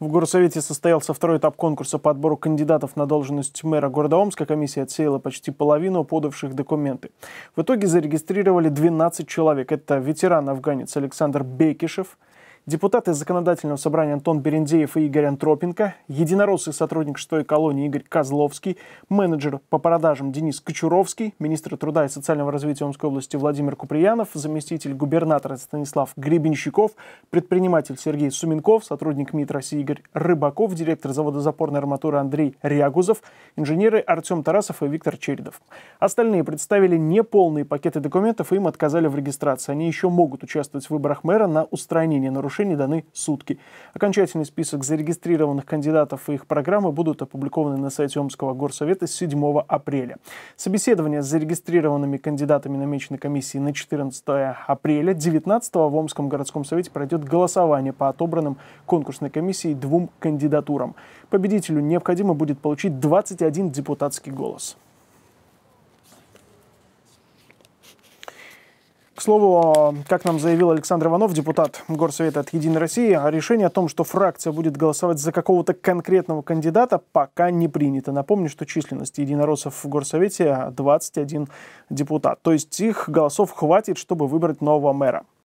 В Горсовете состоялся второй этап конкурса по отбору кандидатов на должность мэра города Омска. Комиссия отсеяла почти половину подавших документы. В итоге зарегистрировали 12 человек. Это ветеран-афганец Александр Бекишев – Депутаты Законодательного собрания Антон Берендеев и Игорь Антропенко, единорос и сотрудник шестой колонии Игорь Козловский, менеджер по продажам Денис Кочуровский, министр труда и социального развития Омской области Владимир Куприянов, заместитель губернатора Станислав Гребенщиков, предприниматель Сергей Суменков, сотрудник МИД России Игорь Рыбаков, директор завода запорной арматуры Андрей Рягузов, инженеры Артем Тарасов и Виктор Чередов. Остальные представили неполные пакеты документов и им отказали в регистрации. Они еще могут участвовать в выборах мэра на устранение нарушений нарушений даны сутки. Окончательный список зарегистрированных кандидатов и их программы будут опубликованы на сайте Омского горсовета 7 апреля. Собеседование с зарегистрированными кандидатами намеченной комиссии на 14 апреля. 19 в Омском городском совете пройдет голосование по отобранным конкурсной комиссией двум кандидатурам. Победителю необходимо будет получить 21 депутатский голос. К слову, как нам заявил Александр Иванов, депутат Горсовета от «Единой России», решение о том, что фракция будет голосовать за какого-то конкретного кандидата, пока не принято. Напомню, что численность единороссов в Горсовете 21 депутат. То есть их голосов хватит, чтобы выбрать нового мэра.